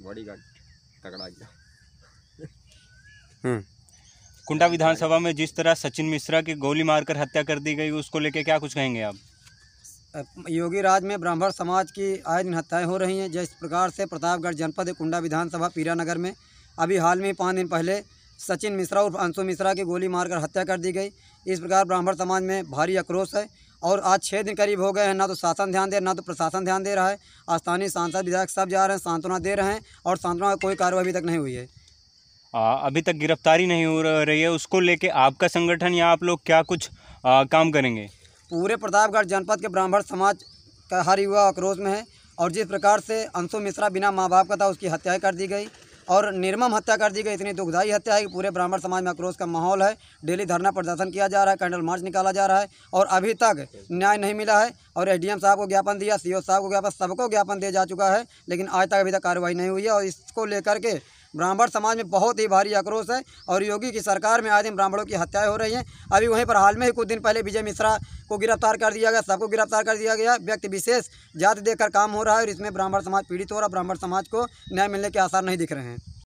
Body guard तगड़ा गया हम्म। कुंडा विधानसभा में जिस तरह सचिन मिश्रा की गोली मारकर हत्या कर दी गई उसको लेके क्या कुछ कहेंगे आप योगी राज में ब्राह्मण समाज की आए दिन हत्याएं हो रही हैं जिस प्रकार से प्रतापगढ़ जनपद कुंडा विधानसभा पीरानगर में अभी हाल में पाँच दिन पहले सचिन मिश्रा और अंशु मिश्रा की गोली मारकर हत्या कर दी गई इस प्रकार ब्राह्मण समाज में भारी आक्रोश है और आज छः दिन करीब हो गए हैं ना तो शासन ध्यान दे ना तो प्रशासन ध्यान दे रहा है स्थानीय सांसद विधायक सब जा रहे हैं सांत्वना दे रहे हैं और सांत्वना का कोई कार्रवाई अभी तक नहीं हुई है आ, अभी तक गिरफ्तारी नहीं हो रही है उसको लेके आपका संगठन या आप लोग क्या कुछ आ, काम करेंगे पूरे प्रतापगढ़ जनपद के ब्राह्मण समाज का हर युवा आक्रोश में है और जिस प्रकार से अंशु मिश्रा बिना माँ बाप का था उसकी हत्याएँ कर दी गई और निर्मम हत्या कर दी गई इतनी दुखदायी हत्या है कि पूरे ब्राह्मण समाज में आक्रोश का माहौल है डेली धरना प्रदर्शन किया जा रहा है कैंडल मार्च निकाला जा रहा है और अभी तक न्याय नहीं मिला है और एसडीएम साहब को ज्ञापन दिया सीओ साहब को ज्ञापन सबको ज्ञापन दिया जा चुका है लेकिन आज तक अभी तक कार्रवाई नहीं हुई है और इसको लेकर के ब्राह्मण समाज में बहुत ही भारी आक्रोश है और योगी की सरकार में आए दिन ब्राह्मणों की हत्याएं हो रही हैं अभी वहीं पर हाल में ही कुछ दिन पहले विजय मिश्रा को गिरफ्तार कर दिया गया सबको गिरफ्तार कर दिया गया व्यक्ति विशेष जाति देखकर काम हो रहा है और इसमें ब्राह्मण समाज पीड़ित हो रहा ब्राह्मण समाज को न्याय मिलने के आसार नहीं दिख रहे हैं